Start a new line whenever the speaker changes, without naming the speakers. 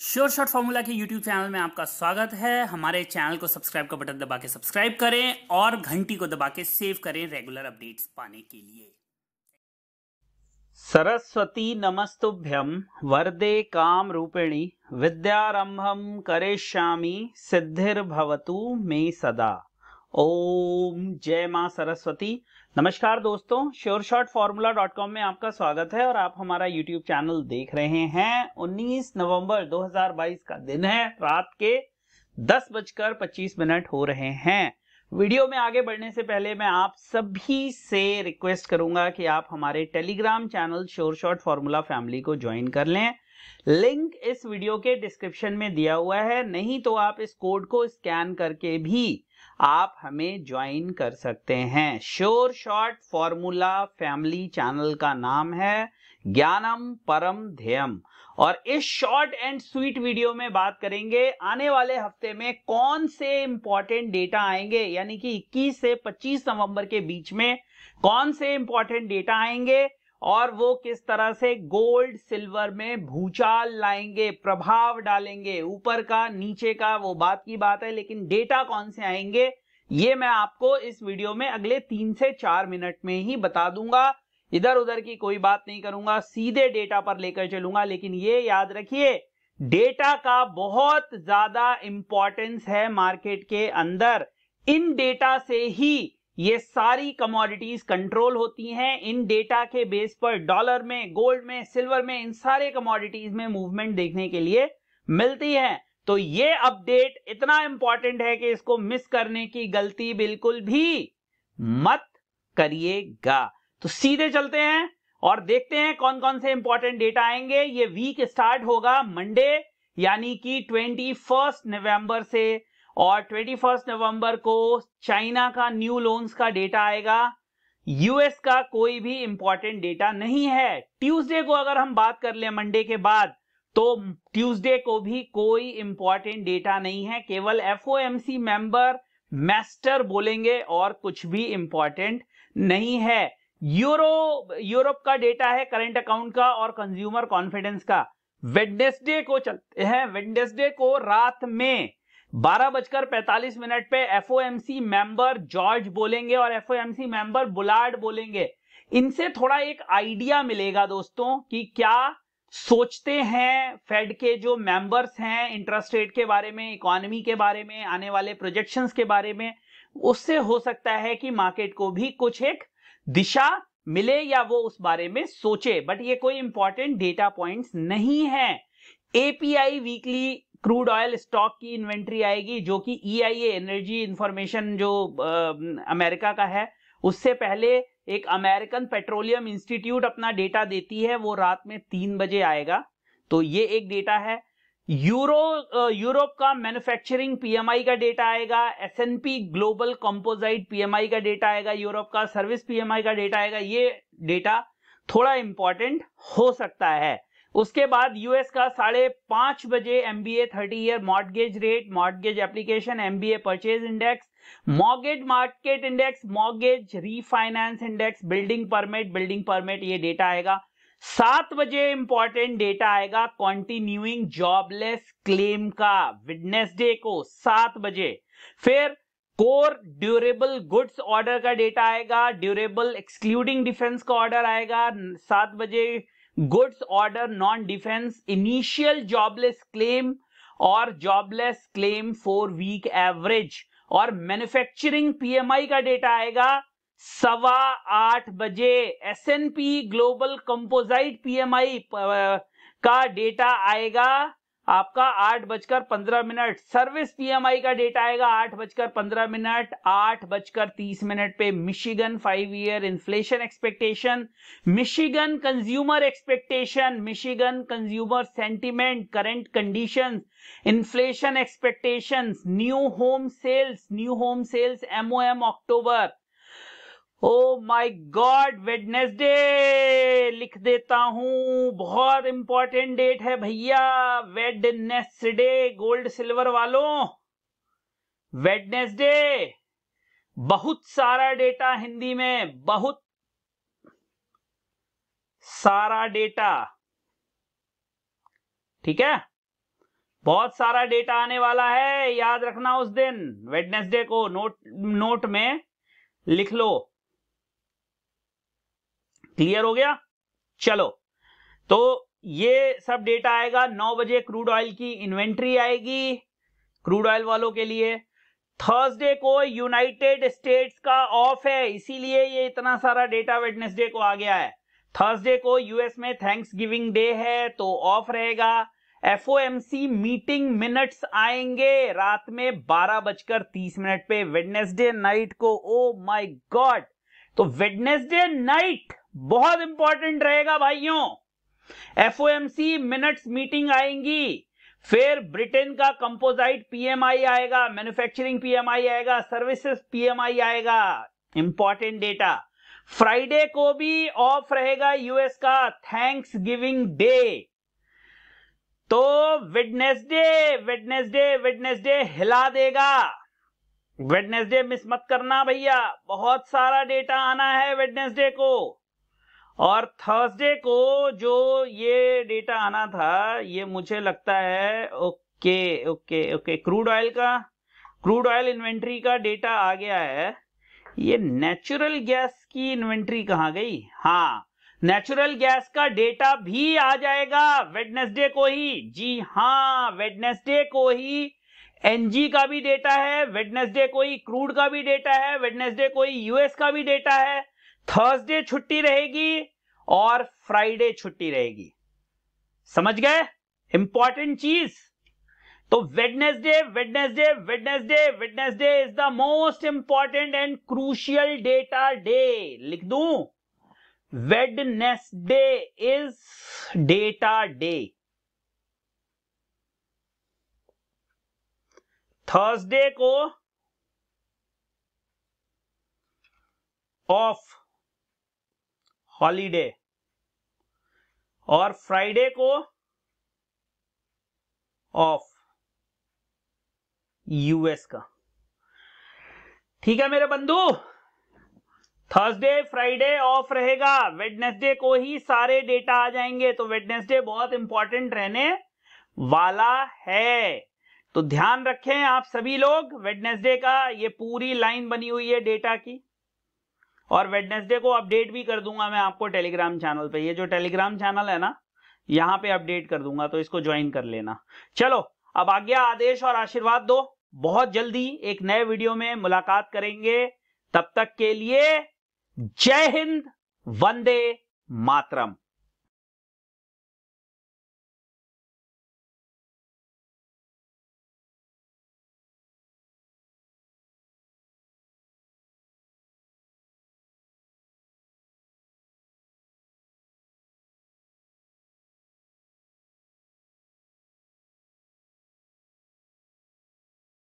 sure Short Formula के YouTube channel में आपका स्वागत है हमारे चैनल को सब्सक्राइब का बटन दबा के सब्सक्राइब करें और घंटी को दबा के सेव करें रेगुलर अपडेट्स पाने के लिए सरस्वती नमस्तुभ्यम वरदे काम रूपिणी विद्यारंभम सिद्धिर भवतु मे सदा ओम जय मां सरस्वती नमस्कार दोस्तों Sure Short Formula dot com में आपका स्वागत है और आप हमारा यूट्यूब चैनल देख रहे हैं 19 नवंबर 2022 का दिन है रात के दस बजकर पच्चीस मिनट हो रहे हैं वीडियो में आगे बढ़ने से पहले मैं आप सभी से रिक्वेस्ट करूंगा कि आप हमारे Telegram channel Sure Short Formula family को ज्वाइन कर लें लिंक इस वीडियो के डिस्क्रिप्शन में दिया हुआ है नहीं तो आप इस कोड को स्कैन करके भी आप हमें ज्वाइन कर सकते हैं Sure Short Formula family channel का नाम है ज्ञानम परम ध्यम और इस शॉर्ट एंड स्वीट वीडियो में बात करेंगे आने वाले हफ्ते में कौन से इंपॉर्टेंट डेटा आएंगे यानी कि 21 से 25 नवंबर के बीच में कौन से इंपॉर्टेंट डेटा आएंगे और वो किस तरह से गोल्ड सिल्वर में भूचाल लाएंगे प्रभाव डालेंगे ऊपर का नीचे का वो बात की बात है लेकिन डेटा कौन से आएंगे ये मैं आपको इस वीडियो में अगले तीन से चार मिनट में ही बता दूंगा इधर उधर की कोई बात नहीं करूंगा सीधे डेटा पर लेकर चलूंगा लेकिन ये याद रखिए डेटा का बहुत ज्यादा इंपॉर्टेंस है मार्केट के अंदर इन डेटा से ही ये सारी कमोडिटीज कंट्रोल होती हैं इन डेटा के बेस पर डॉलर में गोल्ड में सिल्वर में इन सारे कमोडिटीज में मूवमेंट देखने के लिए मिलती है तो ये अपडेट इतना इंपॉर्टेंट है कि इसको मिस करने की गलती बिल्कुल भी मत करिएगा तो सीधे चलते हैं और देखते हैं कौन कौन से इंपॉर्टेंट डेटा आएंगे ये वीक स्टार्ट होगा मंडे यानी कि ट्वेंटी फर्स्ट नवंबर से और फर्स्ट नवंबर को चाइना का न्यू लोन्स का डेटा आएगा यूएस का कोई भी इंपॉर्टेंट डेटा नहीं है ट्यूसडे को अगर हम बात कर ले मंडे के बाद तो ट्यूसडे को भी कोई इंपॉर्टेंट डेटा नहीं है केवल एफओएमसी मेंबर मैस्टर बोलेंगे और कुछ भी इंपॉर्टेंट नहीं है यूरो यूरोप का डेटा है करंट अकाउंट का और कंज्यूमर कॉन्फिडेंस का वेडनेसडे को चलते हैं वेडनेसडे को रात में बारह बजकर पैंतालीस मिनट पे एफओएमसी मेंबर जॉर्ज बोलेंगे और एफओएमसी मेंबर बुलार्ड बोलेंगे इनसे थोड़ा एक आइडिया मिलेगा दोस्तों कि क्या सोचते हैं फेड के जो मेंबर्स हैं इंटरेस्ट रेट के बारे में इकोनॉमी के बारे में आने वाले प्रोजेक्शंस के बारे में उससे हो सकता है कि मार्केट को भी कुछ एक दिशा मिले या वो उस बारे में सोचे बट ये कोई इंपॉर्टेंट डेटा पॉइंट्स नहीं है API weekly crude oil stock की इन्वेंट्री आएगी जो कि ईआईए एनर्जी इंफॉर्मेशन जो अमेरिका का है उससे पहले एक अमेरिकन पेट्रोलियम इंस्टीट्यूट अपना डेटा देती है वो रात में तीन बजे आएगा तो ये एक डेटा है यूरो यूरोप का मैन्युफैक्चरिंग पीएमआई का डेटा आएगा एसएनपी ग्लोबल कंपोजाइट पीएमआई का डेटा आएगा यूरोप का सर्विस पीएमआई का डेटा आएगा ये डेटा थोड़ा इंपॉर्टेंट हो सकता है उसके बाद यूएस का साढ़े पांच बजे MBA thirty year mortgage rate mortgage application MBA purchase index mortgage market index mortgage refinance index building permit building permit ये डेटा आएगा सात बजे इंपॉर्टेंट डेटा आएगा कॉन्टिन्यूइंग जॉबलेस क्लेम का विडनेसडे को सात बजे फिर कोर ड्यूरेबल गुड्स ऑर्डर का डेटा आएगा ड्यूरेबल एक्सक्लूडिंग डिफेंस का ऑर्डर आएगा सात बजे goods order non defence initial jobless claim और jobless claim four week average और मैन्युफैक्चरिंग पीएमआई का डेटा आएगा सवा आठ बजे S N P global composite PMI का डेटा आएगा आपका आठ बजकर पंद्रह मिनट सर्विस पीएमआई e का डेटा आएगा आठ बजकर पंद्रह मिनट आठ बजकर तीस मिनट पे Michigan five year inflation expectation Michigan consumer expectation Michigan consumer sentiment current condition inflation expectation new home sales new home sales MOM अक्टूबर ओ माई गॉड वेडनेसडे लिख देता हूं बहुत इंपॉर्टेंट डेट है भैया वेडनेसडे गोल्ड सिल्वर वालों Wednesday बहुत सारा डेटा हिंदी में बहुत सारा डेटा ठीक है बहुत सारा डेटा आने वाला है याद रखना उस दिन वेडनेसडे को नोट नोट में लिख लो क्लियर हो गया चलो तो ये सब डेटा आएगा नौ बजे क्रूड ऑयल की इन्वेंट्री आएगी क्रूड ऑयल वालों के लिए थर्सडे को यूनाइटेड स्टेट्स का ऑफ है इसीलिए ये इतना सारा डेटा वेडनेसडे को आ गया है थर्सडे को यूएस में थैंक्स गिविंग डे है तो ऑफ रहेगा एफओएमसी मीटिंग मिनट्स आएंगे रात में बारह बजकर तीस मिनट पे वेडनेसडे नाइट को ओ माई गॉड तो वेडनेसडे नाइट बहुत इंपॉर्टेंट रहेगा भाइयों एफओएमसी मिनट्स मीटिंग आएंगी फिर ब्रिटेन का कंपोजाइट पीएमआई आएगा मैन्युफैक्चरिंग पीएमआई आएगा सर्विसेज पीएमआई आएगा इंपॉर्टेंट डेटा फ्राइडे को भी ऑफ रहेगा यूएस का थैंक्स गिविंग डे तो वेडनेसडे वेडनेसडे वेडनेसडे हिला देगा वेडनेसडे मिस मत करना भैया बहुत सारा डेटा आना है वेडनेसडे को और थर्सडे को जो ये डेटा आना था ये मुझे लगता है okay okay okay crude oil का क्रूड ऑयल इन्वेंट्री का डेटा आ गया है ये नेचुरल गैस की इन्वेंट्री कहाँ गई हाँ नेचुरल गैस का डेटा भी आ जाएगा वेडनेसडे को ही जी हाँ वेडनेसडे को ही एनजी का भी डेटा है वेडनेसडे को ही क्रूड का भी डेटा है वेडनेसडे को ही यूएस का भी डेटा है थर्सडे छुट्टी रहेगी और फ्राइडे छुट्टी रहेगी समझ गए इंपॉर्टेंट चीज तो Wednesday Wednesday Wednesday Wednesday is the most important and crucial data day लिख दू Wednesday is data day Thursday को ऑफ हॉलीडे और फ्राइडे को ऑफ यूएस का ठीक है मेरे बंधु थर्सडे फ्राइडे ऑफ रहेगा वेडनेसडे को ही सारे डेटा आ जाएंगे तो वेडनेसडे बहुत इंपॉर्टेंट रहने वाला है तो ध्यान रखें आप सभी लोग वेडनेसडे का ये पूरी लाइन बनी हुई है डेटा की और वेडनेसडे को अपडेट भी कर दूंगा मैं आपको टेलीग्राम चैनल पे ये जो टेलीग्राम चैनल है ना यहाँ पे अपडेट कर दूंगा तो इसको ज्वाइन कर लेना चलो अब आज्ञा आदेश और आशीर्वाद दो बहुत जल्दी एक नए वीडियो में मुलाकात करेंगे तब तक के लिए जय हिंद वंदे मातरम